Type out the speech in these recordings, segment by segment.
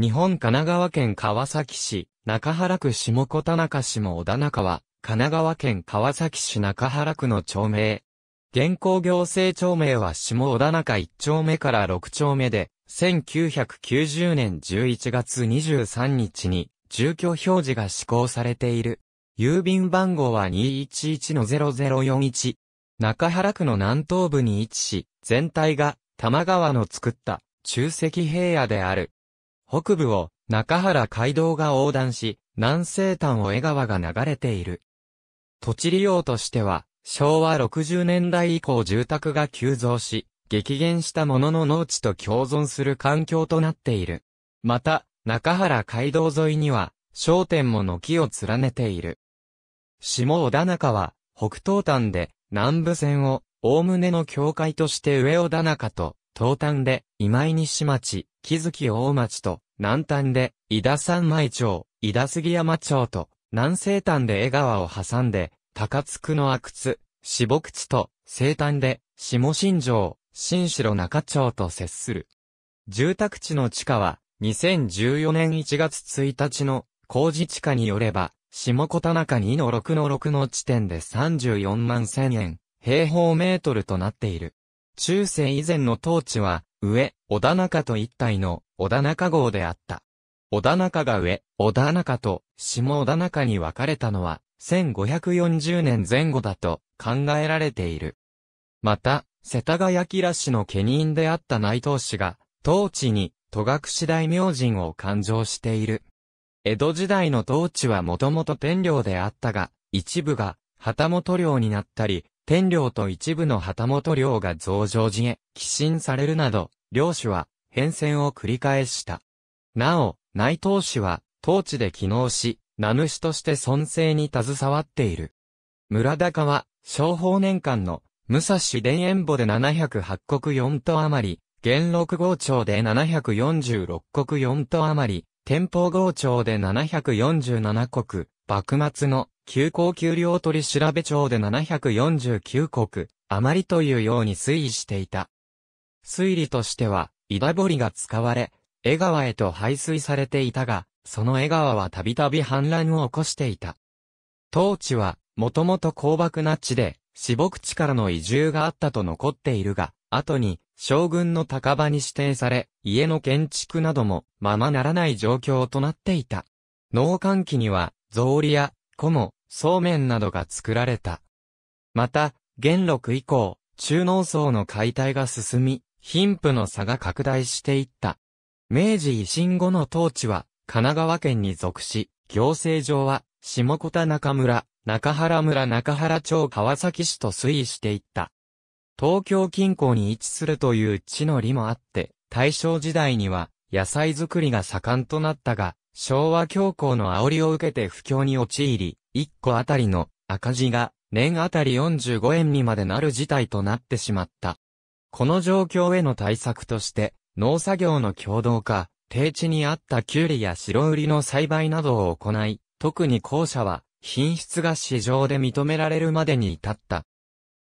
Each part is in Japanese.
日本神奈川県川崎市、中原区下小田中市も小田中は、神奈川県川崎市中原区の町名。現行行政町名は下小田中1丁目から6丁目で、1990年11月23日に住居表示が施行されている。郵便番号は211-0041。中原区の南東部に位置し、全体が多摩川の作った中石平野である。北部を中原街道が横断し、南西端を江川が流れている。土地利用としては、昭和60年代以降住宅が急増し、激減したものの農地と共存する環境となっている。また、中原街道沿いには、商店も軒を連ねている。下小田中は、北東端で、南部線を、おおむねの境界として上小田中と、東端で今井西町、木月大町と、南端で井田三枚町、井田杉山町と、南西端で江川を挟んで、高津区の阿久津、四牧地と、西端で下新城、新城中町と接する。住宅地の地価は、2014年1月1日の工事地価によれば、下小田中2の6の6の地点で34万1000円、平方メートルとなっている。中世以前の統治は、上、小田中と一体の小田中号であった。小田中が上、小田中と下小田中に分かれたのは、1540年前後だと考えられている。また、世田谷良氏の家人であった内藤氏が、当地に、戸隠大明神を勘定している。江戸時代の当地はもともと天領であったが、一部が旗本領になったり、天領と一部の旗本領が増上寺へ寄進されるなど、領主は変遷を繰り返した。なお、内藤氏は、当地で起能し、名主として尊姓に携わっている。村高は、商法年間の、武蔵田園簿で708国4都余り、元禄号町で746国4都余り、天保号町で747国、幕末の旧高給料取調べ帳で749国、余りというように推移していた。推理としては、枝堀が使われ、江川へと排水されていたが、その江川はたびたび氾濫を起こしていた。当地は、もともと高漠な地で、死牧地からの移住があったと残っているが、後に、将軍の高場に指定され、家の建築なども、ままならない状況となっていた。農閑期には、草履や、コモ、そうめんなどが作られた。また、元禄以降、中農層の解体が進み、貧富の差が拡大していった。明治維新後の統治は、神奈川県に属し、行政上は、下小田中村、中原村中原町川崎市と推移していった。東京近郊に位置するという地の利もあって、大正時代には野菜作りが盛んとなったが、昭和恐慌の煽りを受けて不況に陥り、1個あたりの赤字が年あたり45円にまでなる事態となってしまった。この状況への対策として、農作業の共同化、低地にあったキュウリや白売りの栽培などを行い、特に校舎は品質が市場で認められるまでに至った。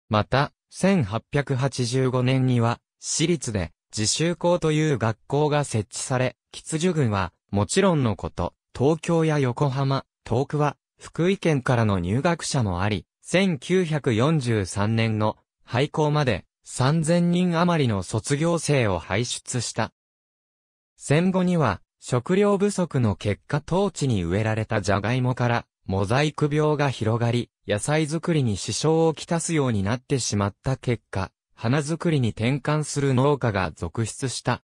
また、1885年には、私立で自習校という学校が設置され、吉樹軍はもちろんのこと、東京や横浜、遠くは、福井県からの入学者もあり、1943年の廃校まで3000人余りの卒業生を輩出した。戦後には食料不足の結果当地に植えられたジャガイモからモザイク病が広がり、野菜作りに支障をきたすようになってしまった結果、花作りに転換する農家が続出した。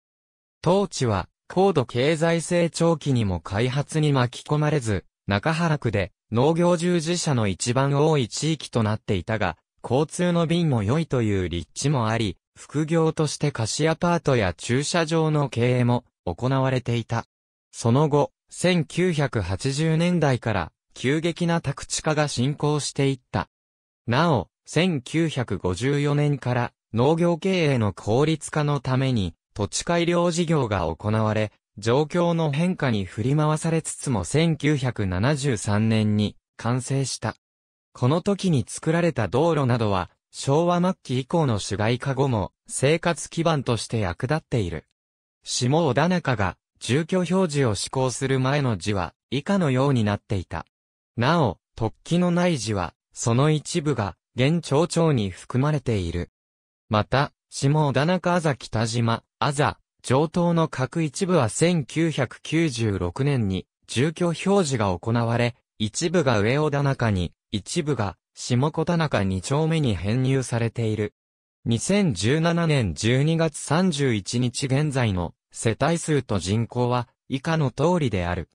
当地は高度経済成長期にも開発に巻き込まれず、中原区で農業従事者の一番多い地域となっていたが、交通の便も良いという立地もあり、副業として貸しアパートや駐車場の経営も行われていた。その後、1980年代から急激な宅地化が進行していった。なお、1954年から農業経営の効率化のために土地改良事業が行われ、状況の変化に振り回されつつも1973年に完成した。この時に作られた道路などは、昭和末期以降の主外化後も生活基盤として役立っている。下小田中が住居表示を施行する前の字は以下のようになっていた。なお、突起のない字は、その一部が現町長に含まれている。また、下小田中朝北島、アザ、上等の各一部は1996年に住居表示が行われ、一部が上尾田中に、一部が下小田中二丁目に編入されている。2017年12月31日現在の世帯数と人口は以下の通りである。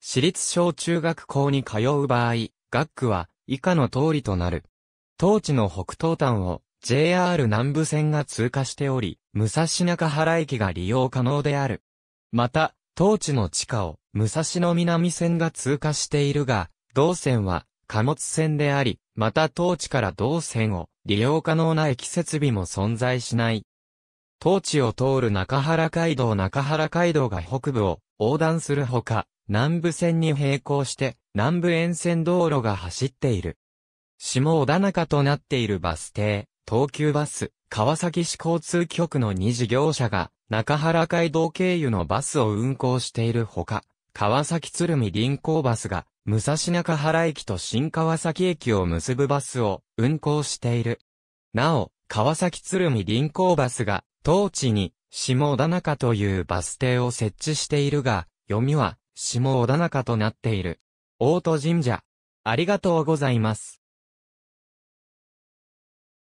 私立小中学校に通う場合、学区は以下の通りとなる。当地の北東端を JR 南部線が通過しており、武蔵中原駅が利用可能である。また、当地の地下を武蔵野南線が通過しているが、同線は貨物線であり、また当地から同線を利用可能な駅設備も存在しない。当地を通る中原街道中原街道が北部を横断するほか、南部線に並行して南部沿線道路が走っている。下小田中となっているバス停。東急バス、川崎市交通局の2事業者が、中原街道経由のバスを運行しているほか、川崎鶴見臨港バスが、武蔵中原駅と新川崎駅を結ぶバスを運行している。なお、川崎鶴見臨港バスが、当地に、下田中というバス停を設置しているが、読みは、下田中となっている。大戸神社。ありがとうございます。